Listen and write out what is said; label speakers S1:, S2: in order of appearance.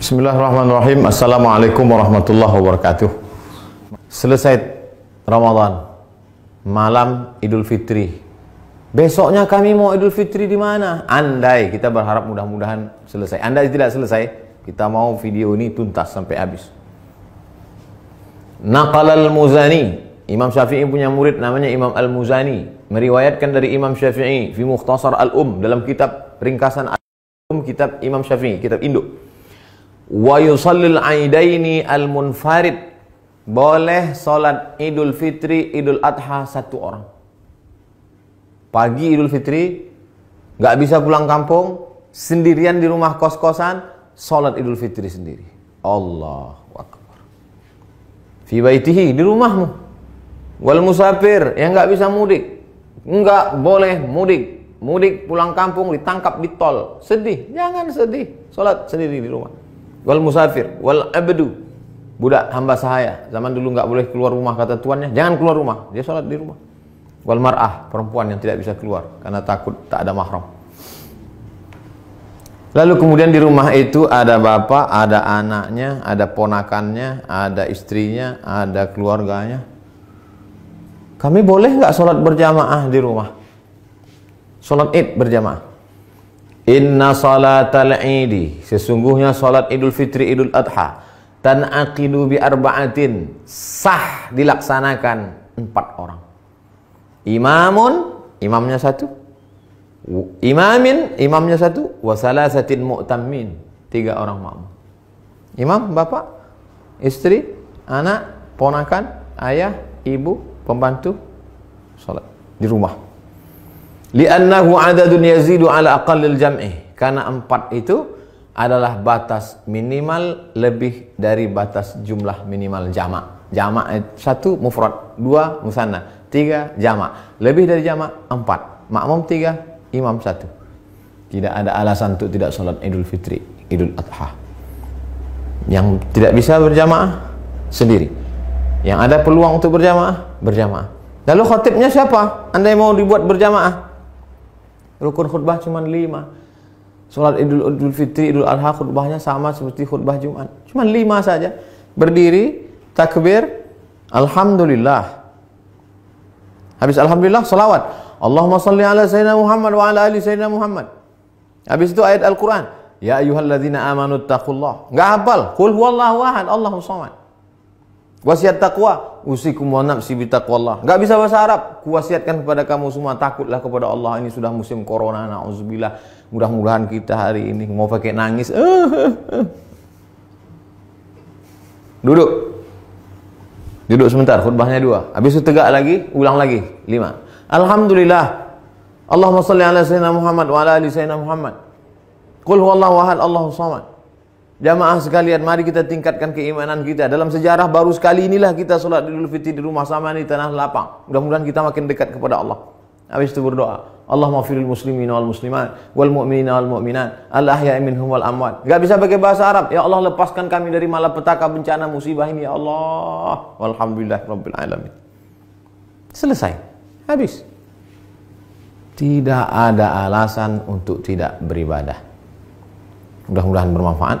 S1: Bismillahirrahmanirrahim. Assalamualaikum warahmatullahi wabarakatuh. Selesai Ramadan. Malam Idul Fitri. Besoknya kami mau Idul Fitri di mana? Andai kita berharap mudah-mudahan selesai. Andai tidak selesai, kita mau video ini tuntas sampai habis. Naqal al-Muzani. Imam Syafi'i punya murid namanya Imam Al-Muzani. Meriwayatkan dari Imam Syafi'i. Fi Mukhtasar Al-Um. Dalam kitab ringkasan Al-Um, kitab Imam Syafi'i, kitab induk wa yusallil aidaini al munfarid boleh salat idul fitri idul adha satu orang pagi idul fitri nggak bisa pulang kampung sendirian di rumah kos-kosan salat idul fitri sendiri Allah Akbar fi baitihi di rumahmu wal musafir yang nggak bisa mudik nggak boleh mudik mudik pulang kampung ditangkap di tol sedih jangan sedih salat sendiri di rumah wal musafir wal abdu budak hamba sahaya zaman dulu nggak boleh keluar rumah kata tuannya jangan keluar rumah dia sholat di rumah wal mar'ah perempuan yang tidak bisa keluar karena takut tak ada mahram lalu kemudian di rumah itu ada bapak ada anaknya ada ponakannya ada istrinya ada keluarganya kami boleh nggak sholat berjamaah di rumah sholat id berjamaah Inna salatal idi Sesungguhnya salat idul fitri idul adha Tan'aqidu bi arba'atin Sah dilaksanakan empat orang Imamun Imamnya satu Imamin Imamnya satu Wasalasatin mu'tamin Tiga orang makmum Imam, bapak, istri, anak, ponakan, ayah, ibu, pembantu Salat di rumah Li'annahu adadun yazidu ala aqallil jam'i. Karena empat itu adalah batas minimal lebih dari batas jumlah minimal jama' jama' eh, satu mufrad, dua musanna, tiga jama' Lebih dari jama' empat. Makmum tiga, imam satu. Tidak ada alasan untuk tidak sholat Idul Fitri, Idul Adha. Yang tidak bisa berjamaah sendiri. Yang ada peluang untuk berjamaah, berjamaah. Lalu khotibnya siapa? Anda yang mau dibuat berjamaah? Rukun khutbah cuma lima. Sholat idul, idul fitri, idul adha khutbahnya sama seperti khutbah Jumat. Cuma lima saja. Berdiri, takbir, Alhamdulillah. Habis Alhamdulillah, salawat. Allahumma salli ala Sayyidina Muhammad wa ala ali Sayyidina Muhammad. Habis itu ayat Al-Quran. Ya ayuhalladzina amanu taqullah. Gak hafal. Qul huwallahu ahad, Allahumma salli. Wasiat takwa, usikum wa nafsi taqwallah. Enggak bisa bahasa Arab. Kuwasiatkan kepada kamu semua takutlah kepada Allah. Ini sudah musim corona, nauzubillah. Mudah-mudahan kita hari ini mau pakai nangis. Eh, eh, eh. Duduk. Duduk sebentar, khutbahnya dua. Habis itu tegak lagi, ulang lagi. Lima. Alhamdulillah. Allahumma salli ala sayyidina Muhammad wa ala ali sayyidina Muhammad. Qul huwallahu ahad, Allahu samad. Jamaah sekalian, mari kita tingkatkan keimanan kita. Dalam sejarah baru sekali inilah kita sholat Idul Fitri di rumah sama di tanah lapang. Mudah-mudahan kita makin dekat kepada Allah. Habis itu berdoa. Allahumma firil muslimin wal muslimat wal mu'minin wal mu'minat al ahya minhum wal amwat. Enggak bisa pakai bahasa Arab. Ya Allah lepaskan kami dari malapetaka bencana musibah ini ya Allah. Walhamdulillah rabbil alamin. Selesai. Habis. Tidak ada alasan untuk tidak beribadah. Mudah-mudahan bermanfaat.